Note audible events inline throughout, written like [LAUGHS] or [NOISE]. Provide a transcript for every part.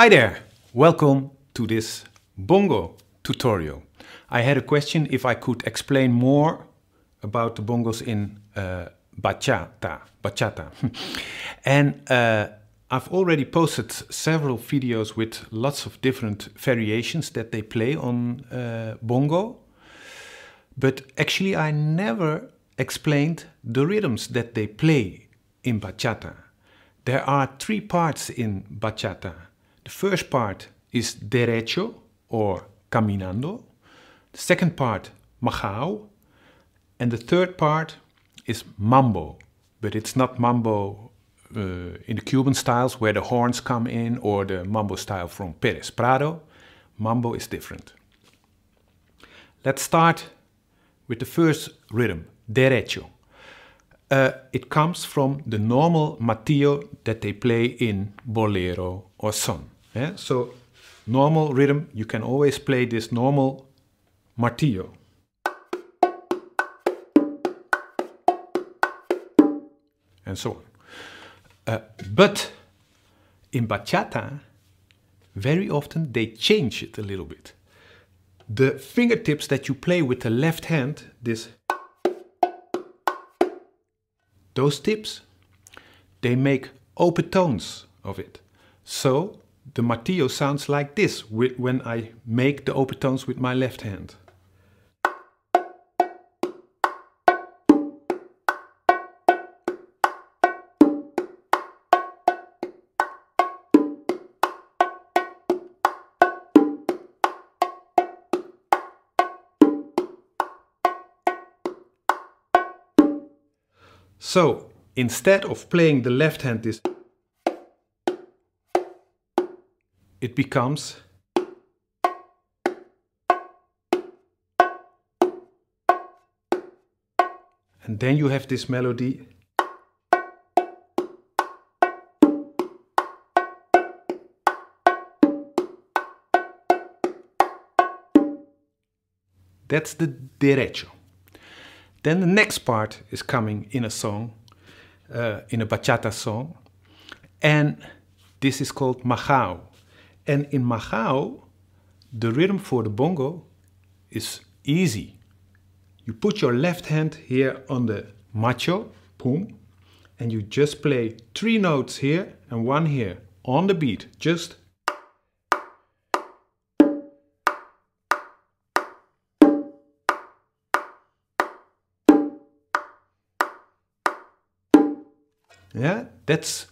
Hi there, welcome to this bongo tutorial. I had a question if I could explain more about the bongos in uh, bachata, bachata. [LAUGHS] and uh, I've already posted several videos with lots of different variations that they play on uh, bongo. But actually I never explained the rhythms that they play in bachata. There are three parts in bachata the first part is derecho or caminando. The second part, majao. And the third part is mambo, but it's not mambo uh, in the Cuban styles where the horns come in or the mambo style from Perez Prado. Mambo is different. Let's start with the first rhythm, derecho. Uh, it comes from the normal matillo that they play in bolero or son. Yeah? So normal rhythm, you can always play this normal martillo. And so on. Uh, but in bachata, very often they change it a little bit. The fingertips that you play with the left hand, this, those tips, they make open tones of it. So the martillo sounds like this when I make the open tones with my left hand. So instead of playing the left hand this it becomes And then you have this melody. That's the derecho. Then the next part is coming in a song, uh, in a bachata song. And this is called Machao. And in Machao, the rhythm for the bongo is easy. You put your left hand here on the macho, boom, and you just play three notes here and one here on the beat, just Yeah, that's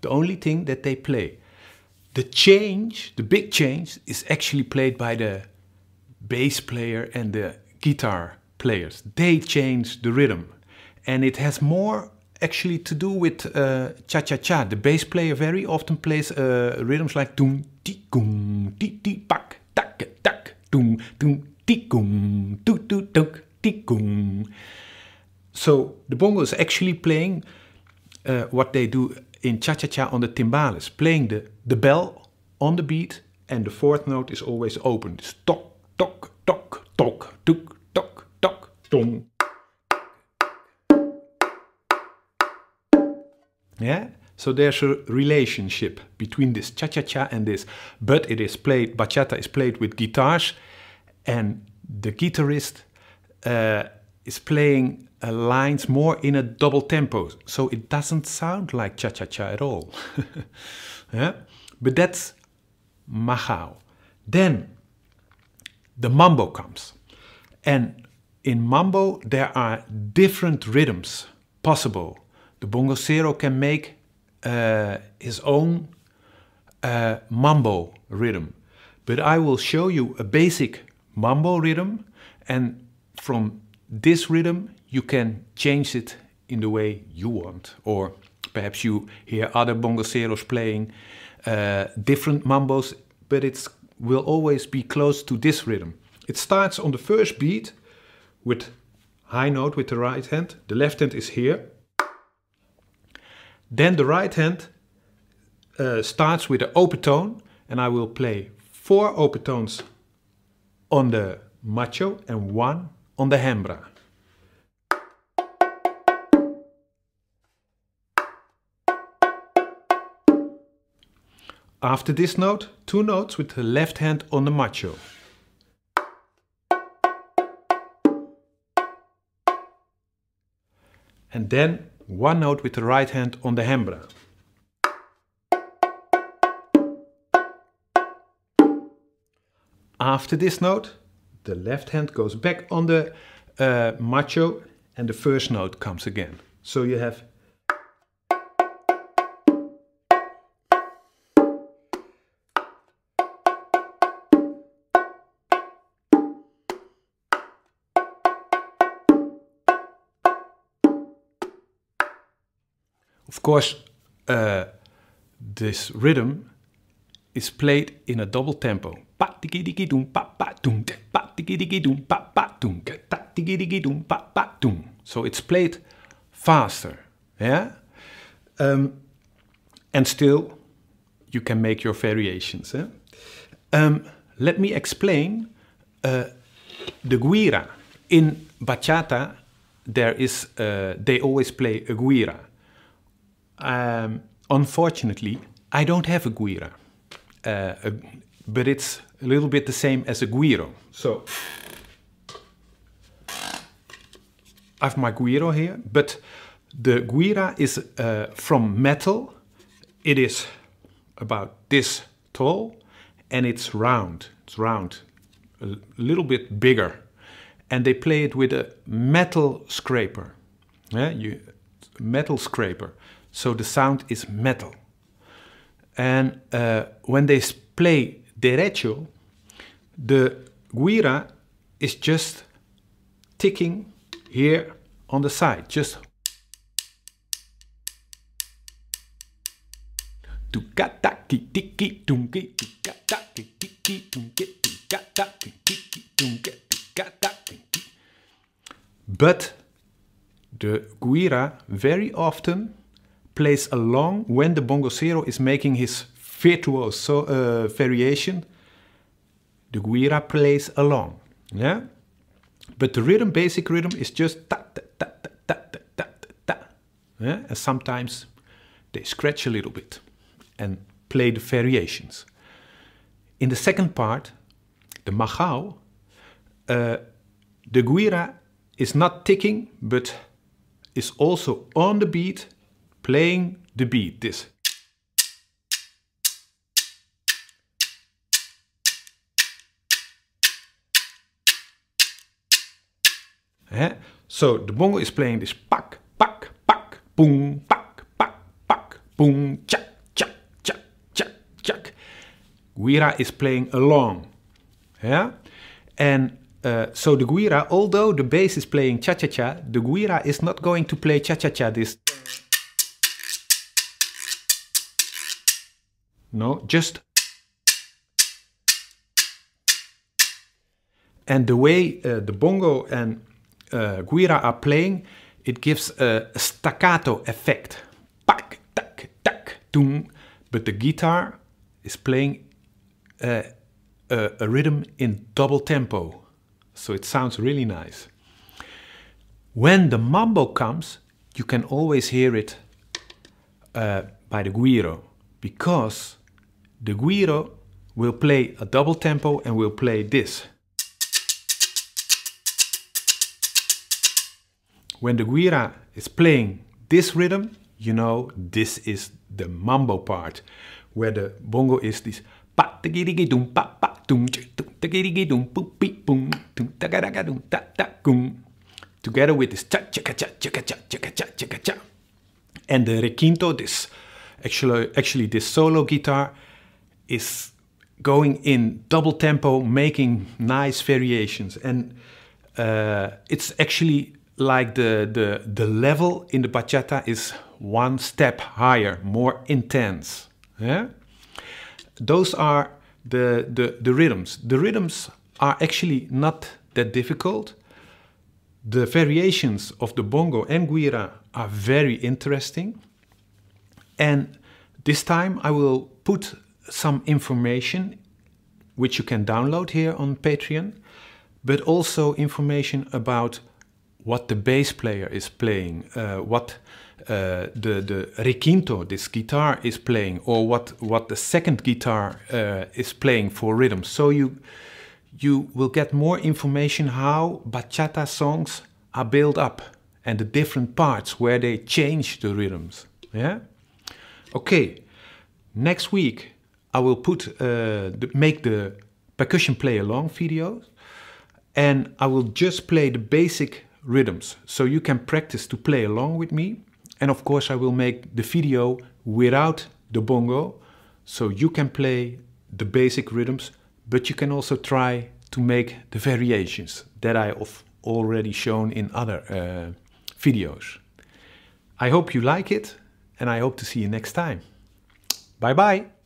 the only thing that they play. The change, the big change, is actually played by the bass player and the guitar players. They change the rhythm. And it has more actually to do with uh, cha-cha-cha. The bass player very often plays uh, rhythms like doom ti kum ti ti pak tak tak doom doom ti kum tu tu tuk ti kum. So the bongo is actually playing uh, what they do in cha-cha-cha on the timbales, playing the, the bell on the beat and the fourth note is always open. It's tok, tok, tok, tok, tok, tok, tong. Yeah? So there's a relationship between this cha-cha-cha and this, but it is played, bachata is played with guitars and the guitarist uh, is playing uh, lines more in a double tempo, so it doesn't sound like cha-cha-cha at all. [LAUGHS] yeah? But that's Machao. Then the mambo comes. And in mambo there are different rhythms possible. The bongocero can make uh, his own uh, mambo rhythm. But I will show you a basic mambo rhythm and from this rhythm, you can change it in the way you want. Or perhaps you hear other bongoseros playing uh, different mambos, but it will always be close to this rhythm. It starts on the first beat with high note with the right hand. The left hand is here. Then the right hand uh, starts with an open tone and I will play four open tones on the macho and one on the hembra. After this note, two notes with the left hand on the macho. And then one note with the right hand on the hembra. After this note, the left hand goes back on the uh, macho and the first note comes again. So you have Of course, uh, this rhythm is played in a double tempo. So it's played faster, yeah. Um, and still, you can make your variations. Eh? Um, let me explain uh, the guira. In bachata, there is uh, they always play a guira. Um, unfortunately, I don't have a guira, uh, but it's a little bit the same as a guiro. So I have my guiro here, but the guira is uh, from metal. It is about this tall and it's round. It's round, a little bit bigger. And they play it with a metal scraper. Yeah, you, metal scraper. So the sound is metal. And uh, when they play derecho, the guira is just ticking here on the side, just but the guira very often plays along when the bongosero is making his virtuoso uh, variation the guira plays along. Yeah? But the rhythm, basic rhythm, is just ta ta ta ta ta ta ta ta. Yeah? And sometimes they scratch a little bit and play the variations. In the second part, the machao, uh, the guira is not ticking, but is also on the beat, playing the beat, this Eh? So the bongo is playing this pak, pak, pak, boom, pak, pak, pak, boom, chak, chak, chak, chak, chak. Guira is playing along. Yeah? And uh, so the guira, although the bass is playing cha-cha-cha, the guira is not going to play cha-cha-cha this. No, just And the way uh, the bongo and uh, Guira are playing, it gives a staccato effect. Pak, tak, tak, doom. But the guitar is playing uh, a, a rhythm in double tempo. So it sounds really nice. When the mambo comes, you can always hear it uh, by the guiro because the guiro will play a double tempo and will play this. when the guira is playing this rhythm, you know this is the mambo part, where the bongo is this pa dum pa pa dum dum boom dum dum ta together with this cha cha cha cha cha cha cha cha cha and the requinto this actually actually this solo guitar is going in double tempo making nice variations and uh, it's actually like the, the, the level in the bachata is one step higher, more intense. Yeah? Those are the, the, the rhythms. The rhythms are actually not that difficult. The variations of the bongo and guira are very interesting. And this time I will put some information which you can download here on Patreon, but also information about what the bass player is playing, uh, what uh, the, the requinto, this guitar, is playing, or what, what the second guitar uh, is playing for rhythm. So you, you will get more information how bachata songs are built up and the different parts where they change the rhythms. Yeah? Okay, next week I will put, uh, the, make the percussion play along videos and I will just play the basic rhythms. So you can practice to play along with me. And of course I will make the video without the bongo. So you can play the basic rhythms, but you can also try to make the variations that I have already shown in other uh, videos. I hope you like it and I hope to see you next time. Bye bye!